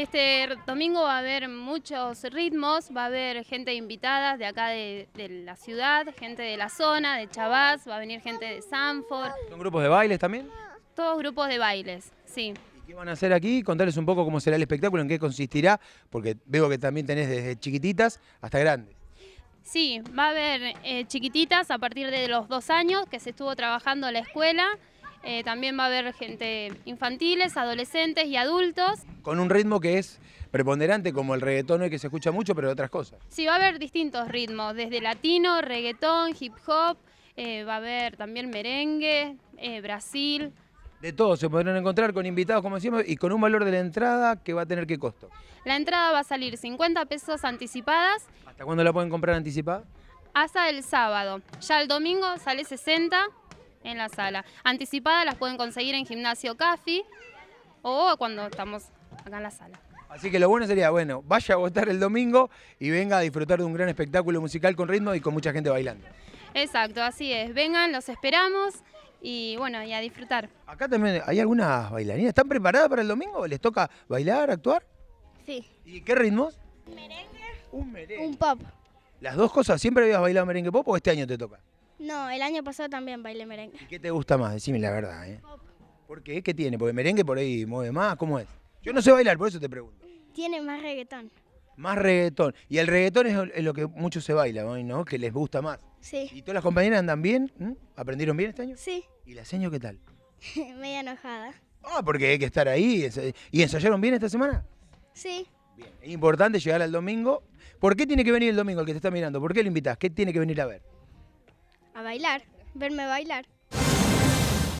Este domingo va a haber muchos ritmos, va a haber gente invitada de acá de, la ciudad, gente de la zona, de Chabás, va a venir gente de Sanford. ¿Son grupos de bailes también? Todos grupos de bailes, sí. ¿Y qué van a hacer aquí? Contarles un poco cómo será el espectáculo, en qué consistirá, porque veo que también tenés desde chiquititas hasta grandes. Sí, va a haber eh, chiquititas a partir de los dos años que se estuvo trabajando la escuela. Eh, también va a haber gente infantiles, adolescentes y adultos. Con un ritmo que es preponderante, como el reggaetón que se escucha mucho, pero otras cosas. Sí, va a haber distintos ritmos, desde latino, reggaetón, hip hop, eh, va a haber también merengue, eh, Brasil. De todo se podrán encontrar con invitados, como decimos y con un valor de la entrada que va a tener qué costo. La entrada va a salir 50 pesos anticipadas. ¿Hasta cuándo la pueden comprar anticipada? Hasta el sábado. Ya el domingo sale 60 en la sala. Anticipadas las pueden conseguir en Gimnasio Cafi o cuando estamos acá en la sala. Así que lo bueno sería, bueno, vaya a votar el domingo y venga a disfrutar de un gran espectáculo musical con ritmo y con mucha gente bailando. Exacto, así es. Vengan, los esperamos y bueno, y a disfrutar. Acá también hay algunas bailarinas. ¿Están preparadas para el domingo? ¿Les toca bailar, actuar? Sí. ¿Y qué ritmos? Merengue. Un merengue. Un pop. ¿Las dos cosas? ¿Siempre habías bailado merengue pop o este año te toca? No, el año pasado también bailé merengue. ¿Y qué te gusta más? Decime la verdad, ¿eh? ¿Por qué? ¿Qué tiene? Porque merengue por ahí mueve más, ¿cómo es? Yo no sé bailar, por eso te pregunto. Tiene más reggaetón. Más reggaetón. Y el reggaetón es lo que mucho se baila hoy, ¿no? Que les gusta más. Sí. ¿Y todas las compañeras andan bien? ¿Mm? ¿Aprendieron bien este año? Sí. ¿Y la seño qué tal? Media enojada. Ah, porque hay que estar ahí. Eh, ¿Y ensayaron bien esta semana? Sí. Bien. Es importante llegar al domingo. ¿Por qué tiene que venir el domingo el que te está mirando? ¿Por qué lo invitas? ¿Qué tiene que venir a ver? a bailar, verme bailar.